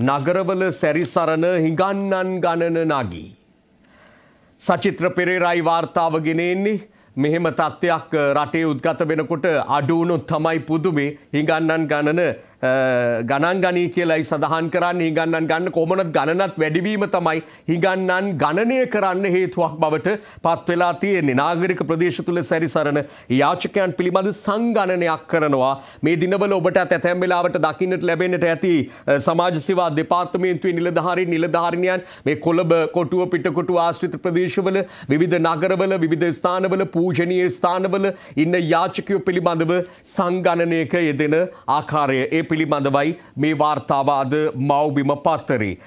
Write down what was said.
නගරවල සැරිසරණ හිඟන්නන් ගණන නගී. සචිත්‍ර පෙරේරයි වාර්තාවගෙනෙන්නේ මෙහෙම තත්ත්වයක් රටේ උද්ගත වෙනකොට අඩුවුණු තමයි පුදුමේ හිඟන්නන් ගණන ගණන් ගනී කියලයි සඳහන් කරන්න හිගන්නන් ගන්න කොමනත් ගණනත් වැඩිවීම තමයි හිගන්නන් ගණනය කරන්න හේතුවක් බවට පත්වෙලා තියෙන්නේ නාගරික ප්‍රදේශ තුළ සැරිසරණ යාචකයන් පිළිබඳ සංගණනයක් කරනවා මේ දිනවල ඔබට ඇතැම් වෙලාවට දකින්නට ලැබෙන්නට ඇති සමාජසිවා දෙපාර්තමේන්තුවේ නිලධාරී නිලධාරිණයන් මේ කොළඹ කොටුව පිටකොටු ආශ්‍රිත ප්‍රදේශවල විවිධ නගරවල විවිධ ස්ථානවල පූජනීය ස්ථානවල ඉන්න යාචකයෝ පිළිබඳව සංගණනයක යෙදෙන ආකාරය ඒ පිළිබඳවයි මේ වාර්තාවාද මව්බිම පත්තරේ.